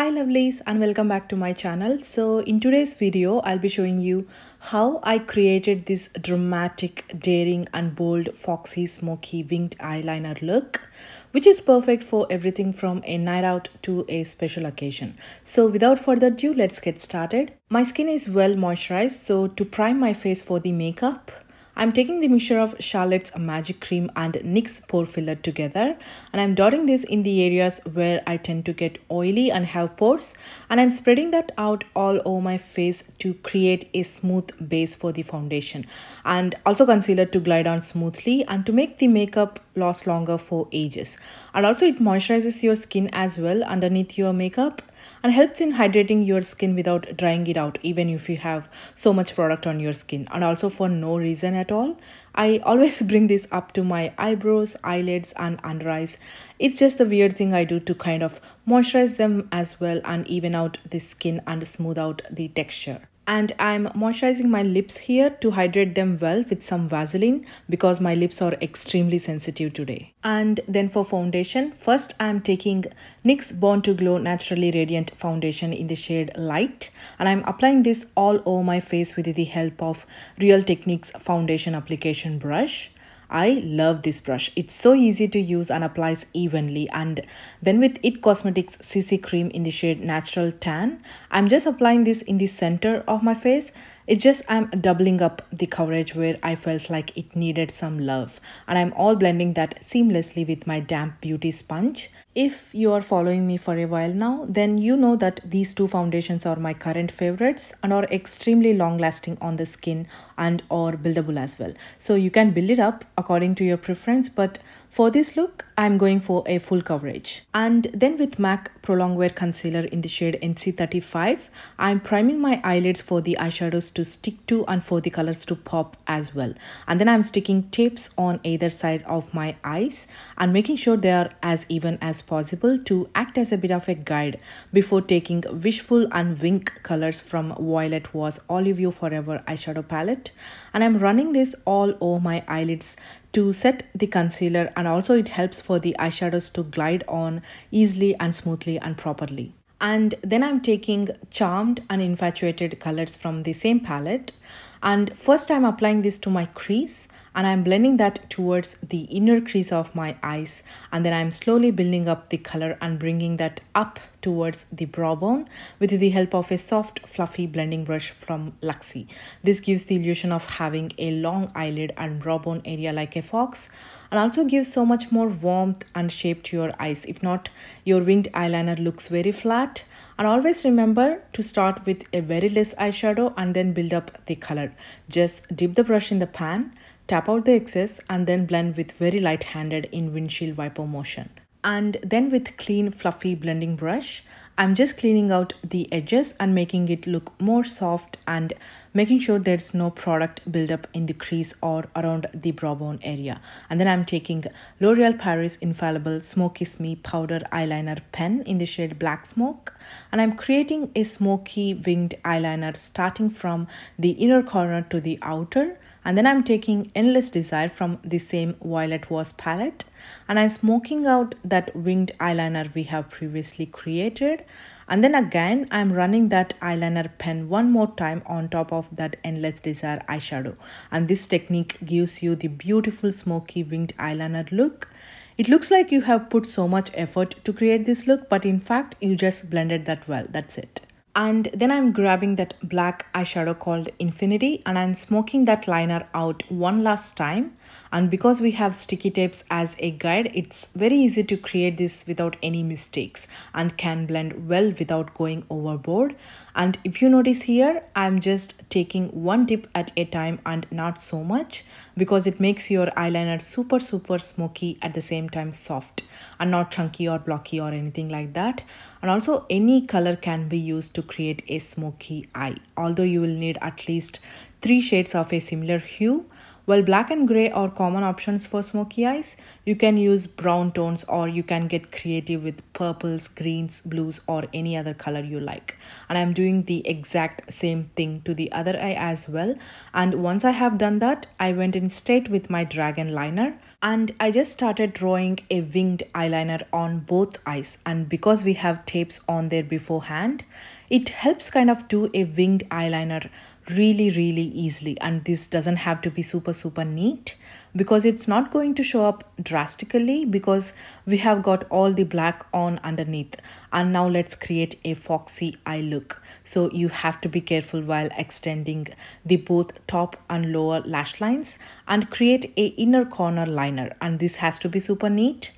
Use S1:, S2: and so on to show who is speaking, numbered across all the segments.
S1: Hi lovelies and welcome back to my channel. So in today's video, I'll be showing you how I created this dramatic, daring and bold foxy smoky winged eyeliner look, which is perfect for everything from a night out to a special occasion. So without further ado, let's get started. My skin is well moisturized, so to prime my face for the makeup, I'm taking the mixture of Charlotte's Magic Cream and NYX Pore Filler together and I'm dotting this in the areas where I tend to get oily and have pores and I'm spreading that out all over my face to create a smooth base for the foundation and also concealer to glide on smoothly and to make the makeup last longer for ages and also it moisturizes your skin as well underneath your makeup and helps in hydrating your skin without drying it out even if you have so much product on your skin and also for no reason at all i always bring this up to my eyebrows eyelids and under eyes it's just a weird thing i do to kind of moisturize them as well and even out the skin and smooth out the texture and I'm moisturizing my lips here to hydrate them well with some Vaseline because my lips are extremely sensitive today. And then for foundation, first I'm taking NYX Born to Glow Naturally Radiant Foundation in the shade Light and I'm applying this all over my face with the help of Real Techniques Foundation Application Brush. I love this brush. It's so easy to use and applies evenly and then with IT Cosmetics CC cream in the shade Natural Tan, I'm just applying this in the center of my face it's just I'm doubling up the coverage where I felt like it needed some love and I'm all blending that seamlessly with my damp beauty sponge. If you are following me for a while now, then you know that these two foundations are my current favorites and are extremely long lasting on the skin and are buildable as well. So you can build it up according to your preference but for this look, I'm going for a full coverage. And then with MAC wear Concealer in the shade NC35, I'm priming my eyelids for the eyeshadows to stick to and for the colors to pop as well and then I'm sticking tapes on either side of my eyes and making sure they are as even as possible to act as a bit of a guide before taking wishful and wink colors from Violet Was Olive You Forever eyeshadow palette and I'm running this all over my eyelids to set the concealer and also it helps for the eyeshadows to glide on easily and smoothly and properly and then I'm taking Charmed and Infatuated colors from the same palette and first I'm applying this to my crease and I'm blending that towards the inner crease of my eyes and then I'm slowly building up the color and bringing that up towards the brow bone with the help of a soft fluffy blending brush from Luxie. This gives the illusion of having a long eyelid and brow bone area like a fox and also gives so much more warmth and shape to your eyes. If not, your winged eyeliner looks very flat and always remember to start with a very less eyeshadow and then build up the color. Just dip the brush in the pan Tap out the excess and then blend with very light-handed in windshield wiper motion. And then with clean fluffy blending brush, I'm just cleaning out the edges and making it look more soft and making sure there's no product buildup in the crease or around the brow bone area. And then I'm taking L'Oreal Paris Infallible Smoky Me Powder Eyeliner Pen in the shade Black Smoke. And I'm creating a smoky winged eyeliner starting from the inner corner to the outer and then I'm taking Endless Desire from the same Violet Wars palette and I'm smoking out that winged eyeliner we have previously created and then again I'm running that eyeliner pen one more time on top of that Endless Desire eyeshadow and this technique gives you the beautiful smoky winged eyeliner look. It looks like you have put so much effort to create this look but in fact you just blended that well that's it. And then I'm grabbing that black eyeshadow called Infinity and I'm smoking that liner out one last time. And because we have sticky tapes as a guide, it's very easy to create this without any mistakes and can blend well without going overboard and if you notice here i'm just taking one dip at a time and not so much because it makes your eyeliner super super smoky at the same time soft and not chunky or blocky or anything like that and also any color can be used to create a smoky eye although you will need at least three shades of a similar hue while black and gray are common options for smoky eyes, you can use brown tones or you can get creative with purples, greens, blues or any other color you like. And I'm doing the exact same thing to the other eye as well. And once I have done that, I went in straight with my dragon liner and I just started drawing a winged eyeliner on both eyes and because we have tapes on there beforehand it helps kind of do a winged eyeliner really really easily and this doesn't have to be super super neat because it's not going to show up drastically because we have got all the black on underneath and now let's create a foxy eye look so you have to be careful while extending the both top and lower lash lines and create a inner corner liner and this has to be super neat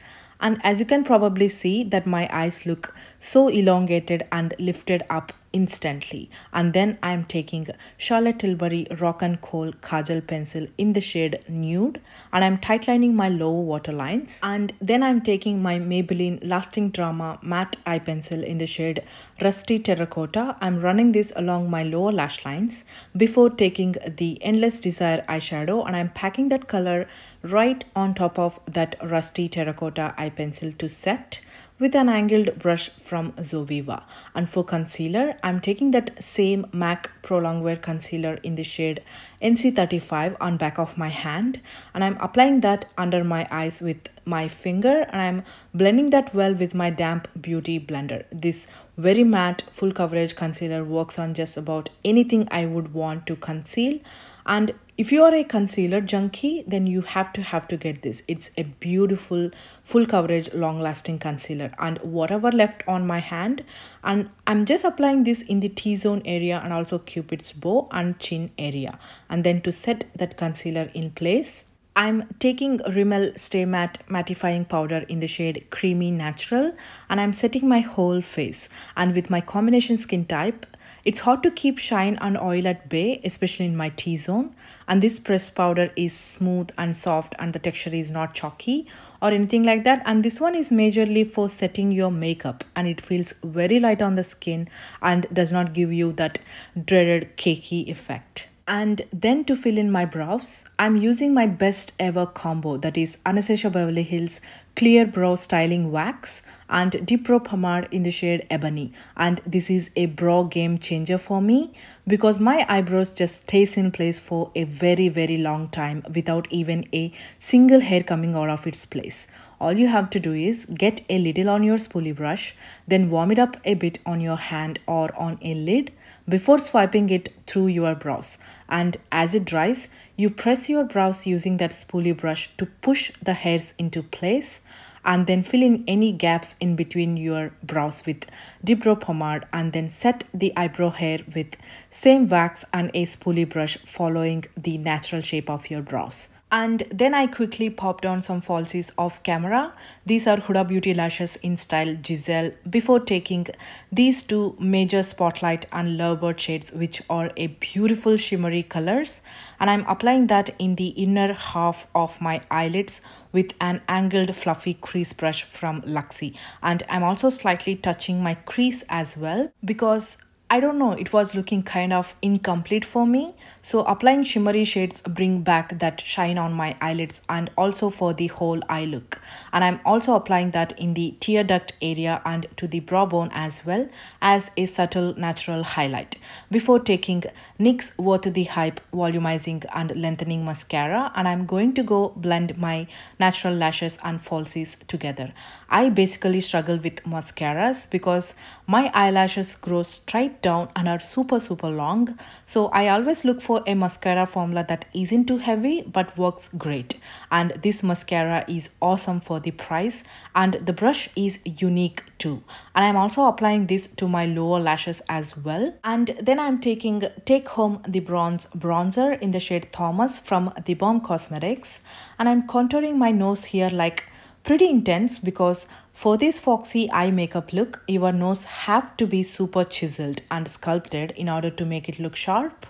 S1: and as you can probably see that my eyes look so elongated and lifted up instantly and then I am taking Charlotte Tilbury Rock and Coal Kajal pencil in the shade Nude and I'm tightlining my lower water lines and then I'm taking my Maybelline Lasting Drama Matte Eye Pencil in the shade Rusty Terracotta. I'm running this along my lower lash lines before taking the Endless Desire eyeshadow and I'm packing that color right on top of that Rusty Terracotta eye pencil to set with an angled brush from Zoviva. And for concealer, I'm taking that same MAC Pro Longwear concealer in the shade NC35 on back of my hand and I'm applying that under my eyes with my finger and I'm blending that well with my damp beauty blender. This very matte full coverage concealer works on just about anything I would want to conceal and if you are a concealer junkie then you have to have to get this it's a beautiful full coverage long lasting concealer and whatever left on my hand and i'm just applying this in the t-zone area and also cupid's bow and chin area and then to set that concealer in place I'm taking Rimmel Stay Matte Mattifying Powder in the shade Creamy Natural and I'm setting my whole face. And with my combination skin type, it's hard to keep shine and oil at bay, especially in my T-zone. And this pressed powder is smooth and soft and the texture is not chalky or anything like that. And this one is majorly for setting your makeup and it feels very light on the skin and does not give you that dreaded cakey effect. And then to fill in my brows, I'm using my best ever combo that is Anastasia Beverly Hills clear brow styling wax and deep brow pomade in the shade ebony and this is a brow game changer for me because my eyebrows just stays in place for a very very long time without even a single hair coming out of its place all you have to do is get a little on your spoolie brush then warm it up a bit on your hand or on a lid before swiping it through your brows and as it dries, you press your brows using that spoolie brush to push the hairs into place and then fill in any gaps in between your brows with deep brow pomade and then set the eyebrow hair with same wax and a spoolie brush following the natural shape of your brows. And then I quickly popped on some falsies off camera. These are Huda Beauty lashes in style Giselle before taking these two major spotlight and loverbird shades which are a beautiful shimmery colors. And I'm applying that in the inner half of my eyelids with an angled fluffy crease brush from Luxie. And I'm also slightly touching my crease as well because I don't know, it was looking kind of incomplete for me. So applying shimmery shades bring back that shine on my eyelids and also for the whole eye look. And I'm also applying that in the tear duct area and to the brow bone as well as a subtle natural highlight. Before taking NYX Worth the Hype Volumizing and Lengthening Mascara and I'm going to go blend my natural lashes and falsies together. I basically struggle with mascaras because my eyelashes grow straight down and are super super long. So I always look for a mascara formula that isn't too heavy but works great. And this mascara is awesome for the price and the brush is unique too. And I'm also applying this to my lower lashes as well. And then I'm taking Take Home the Bronze Bronzer in the shade Thomas from The Bomb Cosmetics. And I'm contouring my nose here like pretty intense because for this foxy eye makeup look, your nose have to be super chiseled and sculpted in order to make it look sharp.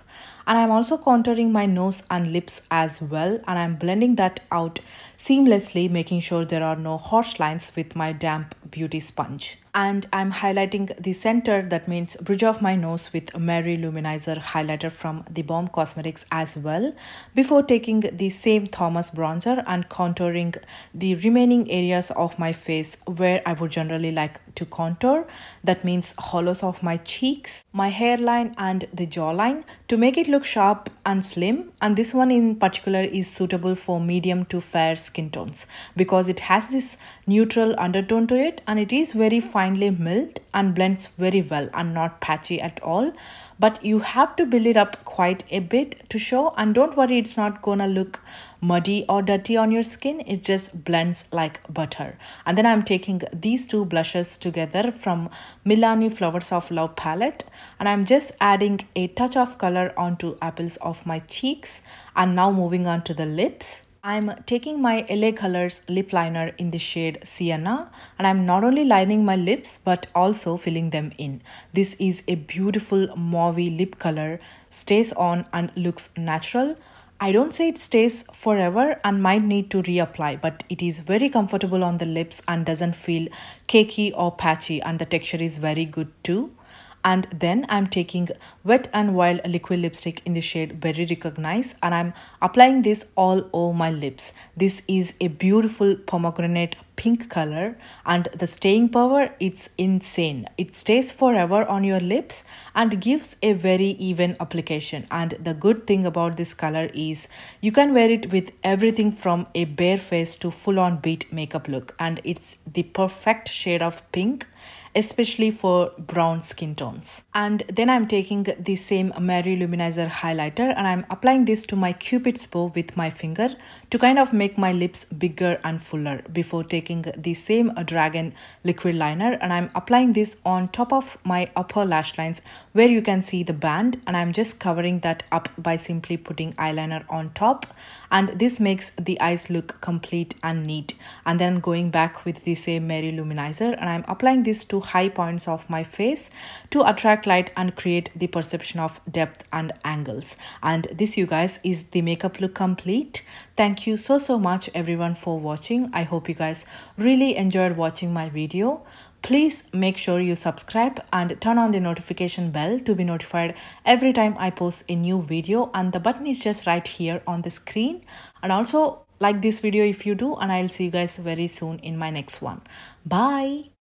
S1: And I'm also contouring my nose and lips as well and I'm blending that out seamlessly making sure there are no harsh lines with my damp beauty sponge. And I'm highlighting the center that means bridge of my nose with Mary Luminizer highlighter from the Bomb Cosmetics as well before taking the same Thomas bronzer and contouring the remaining areas of my face where I would generally like to contour. That means hollows of my cheeks, my hairline and the jawline to make it look sharp and slim. And this one in particular is suitable for medium to fair skin tones because it has this neutral undertone to it and it is very finely milled and blends very well and not patchy at all. But you have to build it up quite a bit to show and don't worry it's not gonna look muddy or dirty on your skin. It just blends like butter. And then I'm taking taking these two blushes together from Milani Flowers of Love palette and I'm just adding a touch of color onto apples of my cheeks and now moving on to the lips. I'm taking my LA Colors lip liner in the shade Sienna and I'm not only lining my lips but also filling them in. This is a beautiful mauvey lip color, stays on and looks natural. I don't say it stays forever and might need to reapply, but it is very comfortable on the lips and doesn't feel cakey or patchy and the texture is very good too and then I'm taking wet and wild liquid lipstick in the shade Very Recognize and I'm applying this all over my lips. This is a beautiful pomegranate pink color and the staying power it's insane it stays forever on your lips and gives a very even application and the good thing about this color is you can wear it with everything from a bare face to full-on beat makeup look and it's the perfect shade of pink especially for brown skin tones. And then I'm taking the same Mary Luminizer highlighter and I'm applying this to my cupid's bow with my finger to kind of make my lips bigger and fuller before taking the same Dragon liquid liner and I'm applying this on top of my upper lash lines where you can see the band and I'm just covering that up by simply putting eyeliner on top and this makes the eyes look complete and neat and then going back with the same Mary Luminizer and I'm applying this these two high points of my face to attract light and create the perception of depth and angles. And this you guys is the makeup look complete. Thank you so so much everyone for watching. I hope you guys really enjoyed watching my video. Please make sure you subscribe and turn on the notification bell to be notified every time I post a new video and the button is just right here on the screen and also like this video if you do and I'll see you guys very soon in my next one. Bye!